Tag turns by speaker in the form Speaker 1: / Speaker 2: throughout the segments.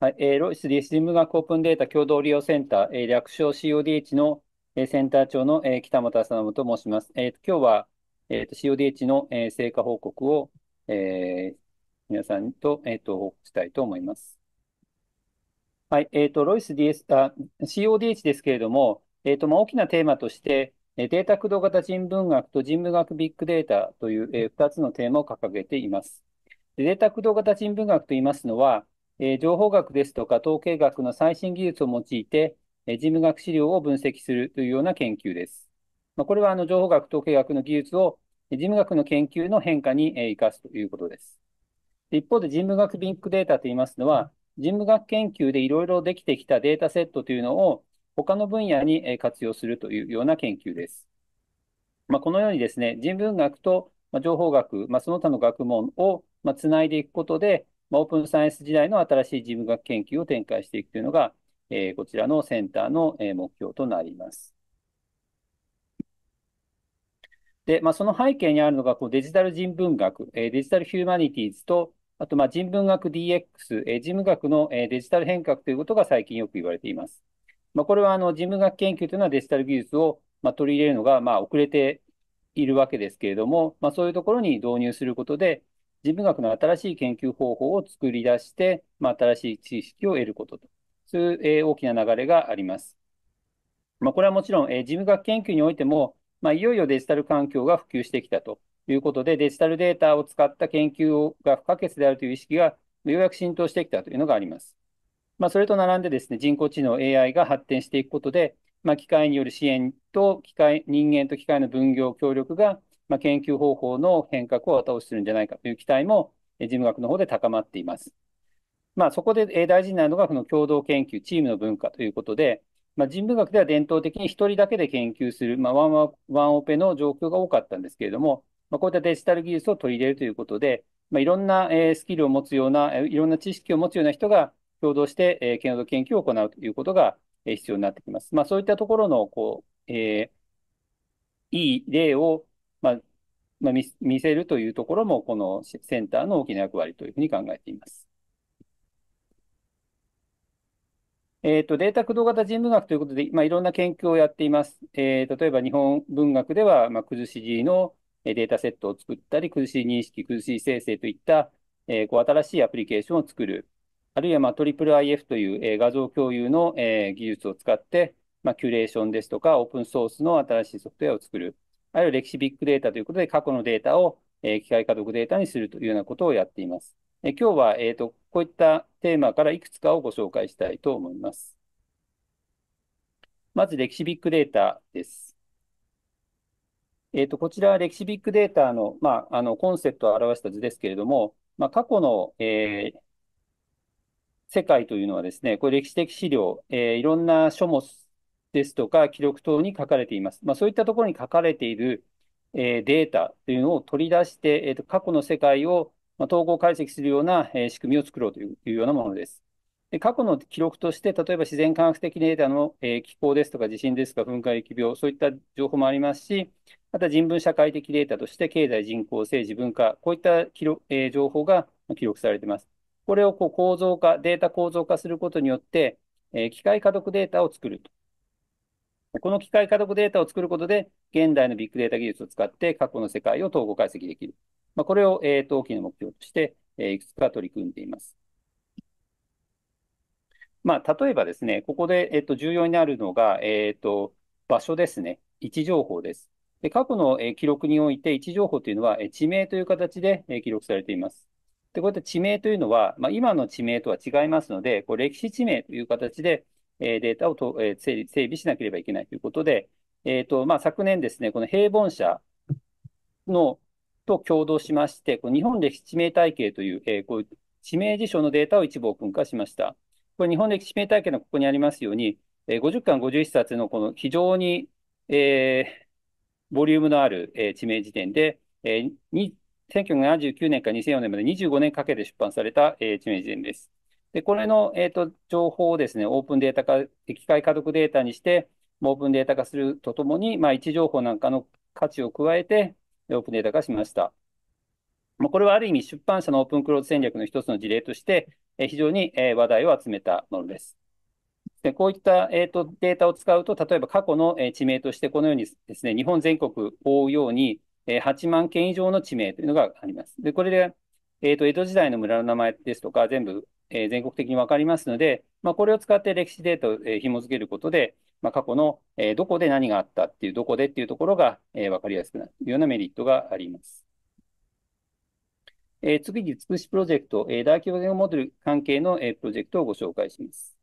Speaker 1: はい、えー、ロイス d s 人 m 学オープンデータ共同利用センター、え略称 CODH の、えセンター長の、え北本浅信と申します。えー、今日は、えー CODH の、え成果報告を、え皆さんと,、えー、と報告したいと思います。はい、えーと、ロイス DS、あ、CODH ですけれども、えーとまあ、大きなテーマとして、データ駆動型人文学と人文学ビッグデータという、え2つのテーマを掲げています。データ駆動型人文学と言いますのは、え情報学ですとか統計学の最新技術を用いて、え事務学資料を分析するというような研究です。まこれはあの情報学、統計学の技術を事務学の研究の変化に活かすということです。一方で人務学ビッグデータと言いますのは、人務学研究でいろいろできてきたデータセットというのを他の分野に活用するというような研究です。まあ、このようにですね、人文学と情報学、まあ、その他の学問をつないでいくことで、まあ、オープンサイエンス時代の新しい事務学研究を展開していくというのが、えー、こちらのセンターの、え目標となります。で、まあ、その背景にあるのがこうデジタル人文学、えー、デジタルヒューマニティーズと、あとまあ人文学 DX、えー、事務学の、えデジタル変革ということが最近よく言われています。まあ、これはあの事務学研究というのはデジタル技術をまあ取り入れるのがまあ遅れているわけですけれども、まあ、そういうところに導入することで、人文学の新しい研究方法を作り出して、まあ、新しい知識を得ることと、そういう、え大きな流れがあります。まあ、これはもちろん、えー、事務学研究においても、まあ、いよいよデジタル環境が普及してきたということで、デジタルデータを使った研究が不可欠であるという意識がようやく浸透してきたというのがあります。まあ、それと並んでですね、人工知能 AI が発展していくことで、まあ、機械による支援と機械、人間と機械の分業協力がまあ、研究方法の変革を後押しするんじゃないかという期待も、事務学の方で高まっています。まあ、そこで大事になるのが、この共同研究、チームの文化ということで、まあ、人文学では伝統的に1人だけで研究する、まあ、ワンワンオペの状況が多かったんですけれども、まあ、こういったデジタル技術を取り入れるということで、まあ、いろんな、えスキルを持つような、いろんな知識を持つような人が共同して、え同研究を行うということが、え必要になってきます。まあ、そういったところのこう、えー、いい例をまあ、まあ、見せるというところも、このセンターの大きな役割というふうに考えています。えーと、データ駆動型人文学ということで、まあ、いろんな研究をやっています。えー、例えば日本文学では、まあ、崩し字のデータセットを作ったり、崩し認識、崩し生成といった、えー、こう新しいアプリケーションを作る。あるいは、まあ、IIIF という、えー、画像共有の、えー、技術を使って、まあ、キュレーションですとか、オープンソースの新しいソフトウェアを作る。あるいは歴史ビッグデータということで、過去のデータを、え機械化読データにするというようなことをやっています。え今日は、えーと、こういったテーマからいくつかをご紹介したいと思います。まず、歴史ビッグデータです。えーと、こちらは歴史ビッグデータの,、まあ、あのコンセプトを表した図ですけれども、まあ、過去の、えー、世界というのはですね、これ歴史的資料、えー、いろんな書物、ですとか記録等に書かれています。まあ、そういったところに書かれている、えー、データというのを取り出して、えーと、過去の世界を、まあ、統合解析するような、えー、仕組みを作ろうというようなものです。で過去の記録として、例えば自然科学的データの、えー、気候ですとか地震ですとか噴火、疫病、そういった情報もありますし、また人文社会的データとして経済、人口、政治、文化、こういった記録、えー、情報が記録されています。これをこう構造化、データ構造化することによって、えー、機械家読データを作るとこの機械化読データを作ることで、現代のビッグデータ技術を使って過去の世界を統合解析できる。まあ、これを、えー、と大きな目標として、えいくつか取り組んでいます。まあ、例えばですね、ここで、えー、と重要になるのが、えー、と場所ですね、位置情報です。で過去の、え記録において位置情報というのは、え地名という形で、え記録されています。でこういった地名というのは、まあ、今の地名とは違いますので、こう歴史地名という形で、えデータをと、え整理整備しなければいけないということで、えーとまあ、昨年ですね、この平凡社のと共同しまして、この日本歴史地名体系という、えー、こういう地名辞書のデータを一部オープン化しました。これ、日本歴史地名体系のここにありますように、えー、50巻51冊のこの非常に、えー、ボリュームのある、えー、地名辞典で、えー、1979年から2004年まで25年かけて出版された、えー、地名辞典です。で、これの、えーと、情報をですね、オープンデータ化、機械家族データにして、オープンデータ化するとともに、まあ、位置情報なんかの価値を加えて、オープンデータ化しました。まあ、これはある意味、出版社のオープンクローズ戦略の一つの事例として、え非常に、え話題を集めたものです。でこういった、えーと、データを使うと、例えば過去の、え地名として、このようにですね、日本全国覆うように、え8万件以上の地名というのがあります。でこれでえっ、ー、と、江戸時代の村の名前ですとか、全部えー、全国的に分かりますので、まあ、これを使って歴史データを、えー、紐付けることで、まあ、過去の、えー、どこで何があったっていう、どこでっていうところが、えー、分かりやすくなるというようなメリットがあります。えー、次に、つくしプロジェクト、えー、大規模言語モデル関係の、えー、プロジェクトをご紹介します。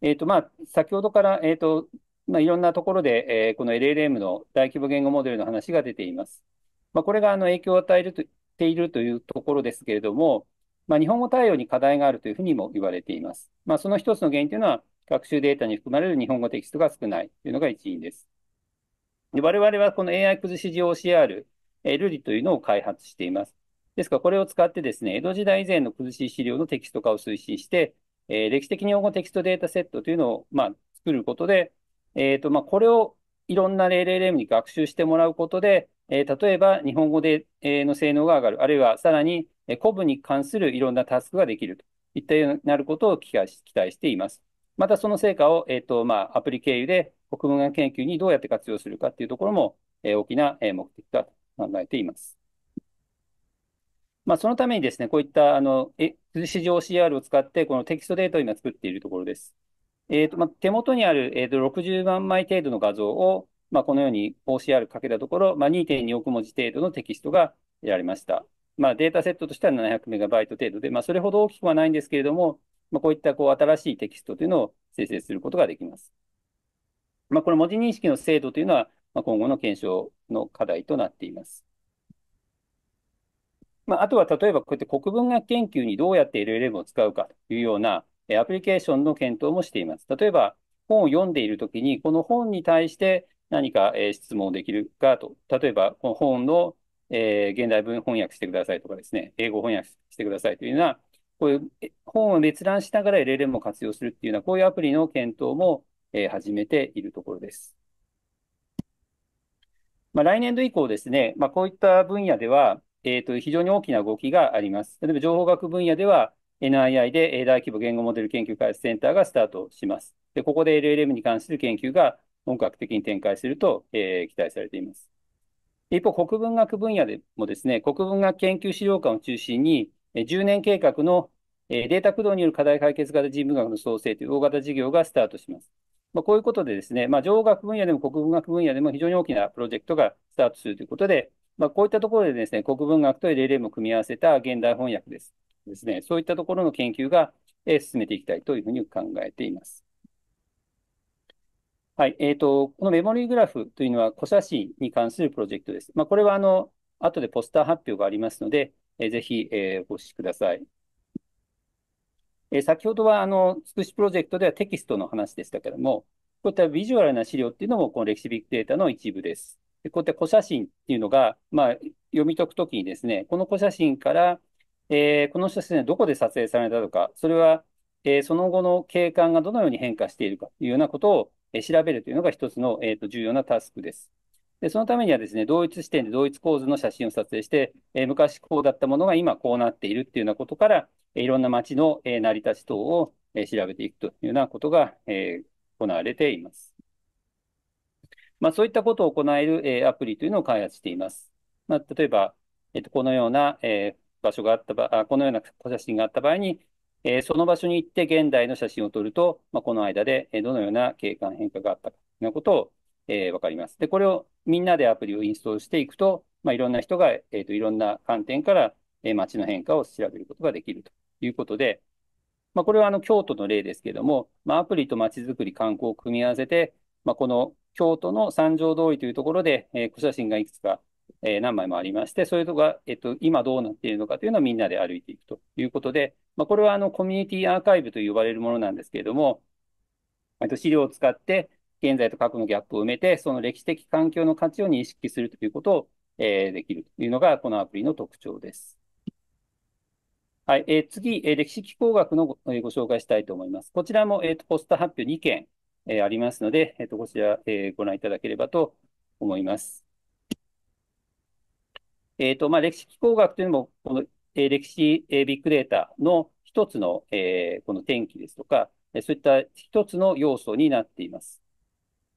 Speaker 1: えーとまあ、先ほどから、えーとまあ、いろんなところで、えー、この LLM の大規模言語モデルの話が出ています。まあ、これがあの影響を与えるとているというところですけれども、まあ、日本語対応に課題があるというふうにも言われています。まあ、その一つの原因というのは、学習データに含まれる日本語テキストが少ないというのが一因です。で我々はこの AI 崩し字 OCR、ルリというのを開発しています。ですから、これを使ってですね、江戸時代以前の崩し資料のテキスト化を推進して、えー、歴史的日本語テキストデータセットというのを、まあ、作ることで、えーとまあ、これをいろんな LLM に学習してもらうことで、えー、例えば日本語で、えー、の性能が上がる、あるいはさらに、えー、古文に関するいろんなタスクができるといったようになることを期待しています。またその成果を、えーとまあ、アプリ経由で国文研究にどうやって活用するかというところも、えー、大きな目的だと考えています。まあ、そのためにですね、こういったあの市場 CR を使って、このテキストデータを今作っているところです。えーとまあ、手元にある、えー、と60万枚程度の画像を、まあ、このように OCR かけたところ、まあ、2.2億文字程度のテキストが得られました。まあ、データセットとしては700メガバイト程度で、まあ、それほど大きくはないんですけれども、まあ、こういったこう新しいテキストというのを生成することができます。まあ、この文字認識の精度というのは、まあ、今後の検証の課題となっています。まあ、あとは例えばこうやって国文学研究にどうやって LLM を使うかというようなアプリケーションの検討もしています。例えば本を読んでいるときに、この本に対して何か、えー、質問できるかと。例えば、この本の、えー、現代文翻訳してくださいとかですね、英語翻訳してくださいというような、こういう本を閲覧しながら LLM を活用するっていうような、こういうアプリの検討も、えー、始めているところです。まあ、来年度以降ですね、まあ、こういった分野では、えーと、非常に大きな動きがあります。例えば、情報学分野では、NII で大規模言語モデル研究開発センターがスタートします。でここで LLM に関する研究が本格的に展開すると、えー、期待されています。一方、国文学分野でもですね、国文学研究資料館を中心に、10年計画のデータ駆動による課題解決型人文学の創生という大型事業がスタートします。まあ、こういうことでですね、まあ、情学分野でも国文学分野でも非常に大きなプロジェクトがスタートするということで、まあ、こういったところでですね、国文学と LLM を組み合わせた現代翻訳です。ですね、そういったところの研究が進めていきたいというふうに考えています。はい。えっ、ー、と、このメモリーグラフというのは、古写真に関するプロジェクトです。まあ、これは、あの、後でポスター発表がありますので、えー、ぜひ、えー、お越しください。えー、先ほどは、あの、つくしプロジェクトではテキストの話でしたけども、こういったビジュアルな資料っていうのも、この歴史ビッグデータの一部です。でこういった古写真っていうのが、まあ、読み解くときにですね、この古写真から、えー、この写真はどこで撮影されたのか、それは、えー、その後の景観がどのように変化しているかというようなことをえ調べるというのが一つの、えー、と重要なタスクです。で、そのためにはですね、同一視点で同一構図の写真を撮影して、えー、昔こうだったものが今こうなっているっていうようなことから、えー、いろんな街の、えー、成り立ち等を、えー、調べていくというようなことが、え行われています。まあ、そういったことを行える、えアプリというのを開発しています。まあ、例えば、えー、とこのような、え場所があった場合、このような写真があった場合に、えー、その場所に行って現代の写真を撮ると、まあ、この間でどのような景観変化があったかということを、えー、分かります。で、これをみんなでアプリをインストールしていくと、まあ、いろんな人が、えーと、いろんな観点から、えー、街の変化を調べることができるということで、まあ、これはあの京都の例ですけども、まあ、アプリと街づくり観光を組み合わせて、まあ、この京都の三条通りというところで、えー、小写真がいくつかえー、何枚もありまして、それとか、えっと、今どうなっているのかというのをみんなで歩いていくということで、まあ、これはあのコミュニティアーカイブと呼ばれるものなんですけれども、えっと、資料を使って現在と過去のギャップを埋めて、その歴史的環境の価値を認識するということを、えー、できるというのが、このアプリの特徴です。はい、えー、次、えー、歴史機構学のご,、えー、ご紹介したいと思います。こちらも、えーと、ポスター発表2件、えー、ありますので、えーと、とこちら、えー、ご覧いただければと思います。えっ、ー、と、まあ、歴史気候学というのも、この、えー、歴史、えー、ビッグデータの一つの、えー、この天気ですとか、そういった一つの要素になっています。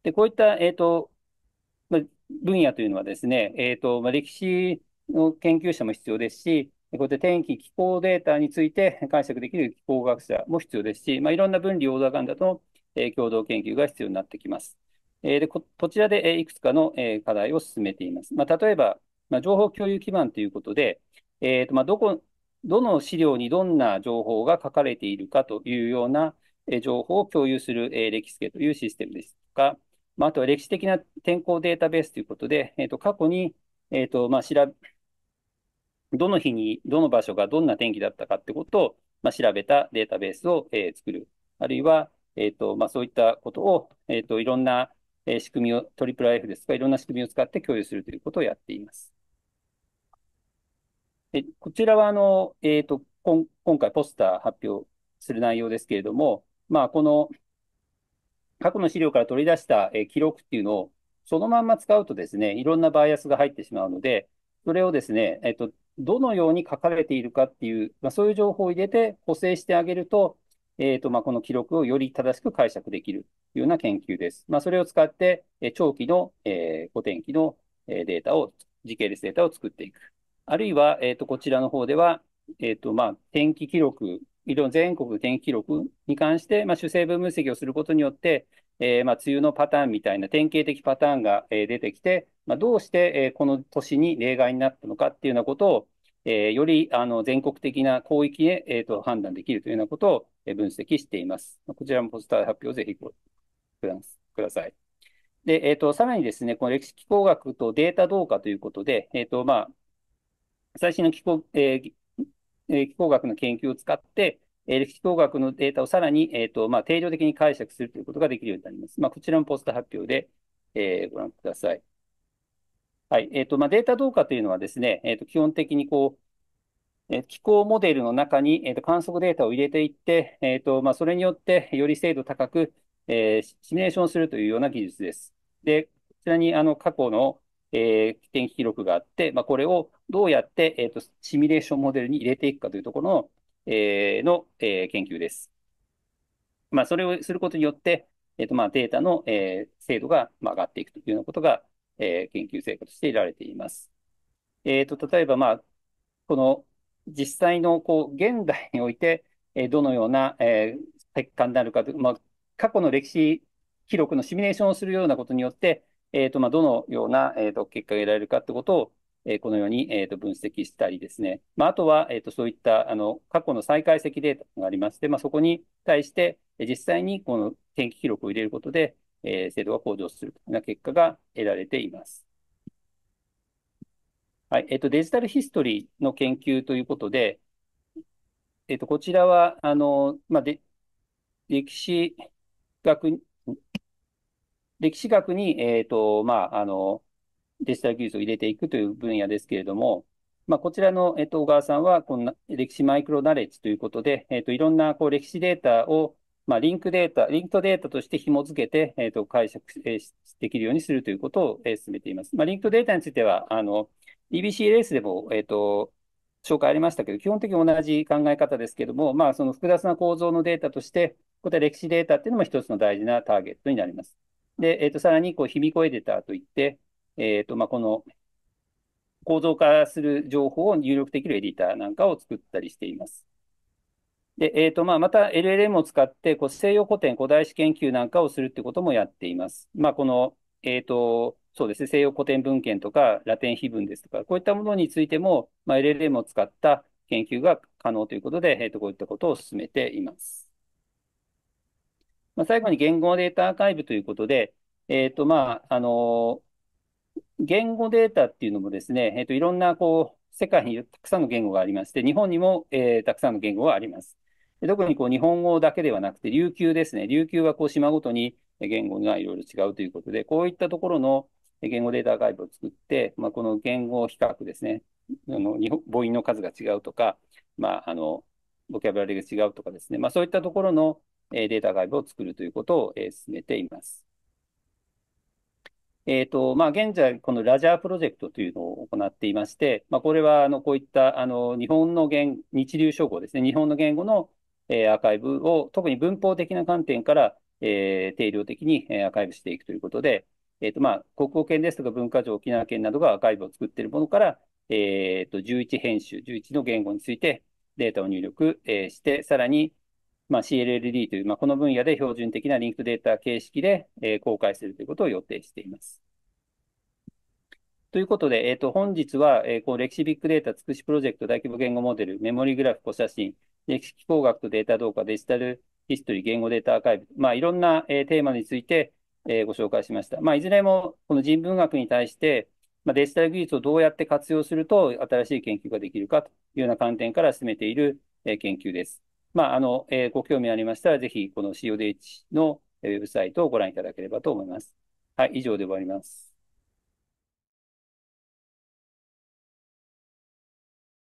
Speaker 1: で、こういった、えっ、ー、と、まあ、分野というのはですね、えっ、ー、と、まあ、歴史の研究者も必要ですし、こうやって天気、気候データについて 解釈できる気候学者も必要ですし、まあ、いろんな分離オーダーガンダと、えー、共同研究が必要になってきます。えー、でこ、こちらで、えー、いくつかの、えー、課題を進めています。まあ、例えば、まあ、情報共有基盤ということで、えーとまあ、どこ、どの資料にどんな情報が書かれているかというような情報を共有する歴史系というシステムですとか、まあ、あとは歴史的な天候データベースということで、えー、と過去に、えーとまあ、調べどの日に、どの場所がどんな天気だったかってことを、まあ、調べたデータベースを、えー、作る。あるいは、えーとまあ、そういったことを、えーと、といろんな仕組みを、トリプル IF ですとか、いろんな仕組みを使って共有するということをやっています。で、こちらは、あの、えっ、ー、と、こん、今回ポスター発表する内容ですけれども、まあ、この、過去の資料から取り出した、えー、記録っていうのを、そのまんま使うとですね、いろんなバイアスが入ってしまうので、それをですね、えっ、ー、と、どのように書かれているかっていう、まあ、そういう情報を入れて補正してあげると、えっ、と、まあ、この記録をより正しく解釈できるというような研究です。まあ、それを使って、え長期の、え古典期の、えデータを、時系列データを作っていく。あるいは、えっ、と、こちらの方では、えっ、と、まあ、天気記録、いろ全国の天気記録に関して、まあ、主成分分析をすることによって、えー、まあ、梅雨のパターンみたいな典型的パターンが、えー、出てきて、まあ、どうして、えー、この年に例外になったのかっていうようなことを、えよりあの全国的な広域で、えーと、判断できるというようなことを、え分析しています。こちらもポスター発表をぜひご覧ください。で、えっ、と、さらにですね、この歴史気候学とデータ同化ということで、えっ、と、まあ、最新の気候,、えー、気候学の研究を使って、歴史統学のデータをさらに、えーとまあ、定量的に解釈するということができるようになります。まあ、こちらもポスト発表で、えー、ご覧ください。はい。えっ、ー、と、まあ、データ同化というのはですね、えっ、ー、と、基本的にこう、えー、気候モデルの中に、えっ、と、観測データを入れていって、えっ、と、まあ、それによって、より精度高く、えシミュレーションするというような技術です。で、こちらに、あの、過去の、えー、天気記録があって、まあ、これを、どうやって、えっ、ー、と、シミュレーションモデルに入れていくかというところの、えー、の、えー、研究です。まあ、それをすることによって、えっ、ー、と、まあ、データの、えー、精度が、まあ、上がっていくというようなことが、えー、研究成果として得られています。えっ、ー、と、例えば、まあ、この、実際の、こう、現代において、えー、どのような、えー、結果になるかと、まあ、過去の歴史記録のシミュレーションをするようなことによって、えっ、ー、と、まあ、どのような、えっ、と、結果が得られるかってことを、えこのように、えー、と分析したりですね、まあ、あとは、えー、とそういったあの過去の再解析データがありまして、まあ、そこに対して実際にこの天気記録を入れることで、え精度が向上するというような結果が得られています。はいえー、とデジタルヒストリーの研究ということで、えー、とこちらはあの、まあ、で歴史学歴史学に、えーとまあ、あのデジタル技術を入れていくという分野ですけれども、まあ、こちらの、えっと、小川さんは、この歴史マイクロナレッジということで、えっと、いろんなこう歴史データを、まあ、リンクデータ、リンクとデータとして紐付けて、えっと、解釈できるようにするということを、え進めています。まあ、リンクとデータについては、あの、EBCLS でも、えっと、紹介ありましたけど、基本的に同じ考え方ですけども、まあ、その複雑な構造のデータとして、こういった歴史データっていうのも一つの大事なターゲットになります。で、えっと、さらに、こう、卑弥エデーターといって、えっ、ー、と、まあ、この構造化する情報を入力できるエディターなんかを作ったりしています。で、えっ、ー、と、まあ、また LLM を使って、こう、西洋古典、古代史研究なんかをするってこともやっています。まあ、この、えっ、ー、と、そうですね、西洋古典文献とか、ラテン碑文ですとか、こういったものについても、まあ、LLM を使った研究が可能ということで、えっ、ー、と、こういったことを進めています。まあ、最後に言語データアーカイブということで、えっ、と、まあ、あの言語データっていうのもですね、えっ、と、いろんな、こう、世界にたくさんの言語がありまして、日本にも、えー、たくさんの言語があります。特にこう日本語だけではなくて、琉球ですね。琉球はこう島ごとに言語がいろいろ違うということで、こういったところの言語データ外イを作って、まあ、この言語比較ですね。あの母音の数が違うとか、まあ、あのボキャブラリーが違うとかですね。まあ、そういったところのデータ外部を作るということを進めています。えーとまあ、現在、このラジャープロジェクトというのを行っていまして、まあ、これはあのこういったあの日本の言日流称号ですね、日本の言語の、えー、アーカイブを特に文法的な観点から、えー、定量的に、えー、アーカイブしていくということで、えーとまあ、国語圏ですとか文化庁、沖縄県などがアーカイブを作っているものから、えーと、と11編集、11の言語についてデータを入力、えー、して、さらに、まあ、CLLD という、まあ、この分野で標準的なリンクデータ形式で、えー、公開するということを予定しています。ということで、えっ、ー、と、本日は、えー、こう、歴史ビッグデータつくしプロジェクト大規模言語モデル、メモリグラフ古写真、歴史機構学とデータ動画、デジタルヒストリー、言語データアーカイブ、まあ、いろんな、えー、テーマについて、えー、ご紹介しました。まあ、いずれも、この人文学に対して、まあ、デジタル技術をどうやって活用すると新しい研究ができるかというような観点から進めている、えー、研究です。まあ、あの、えー、ご興味ありましたら、ぜひ、この CODH のウェブサイトをご覧いただければと思います。はい、以上で終わります。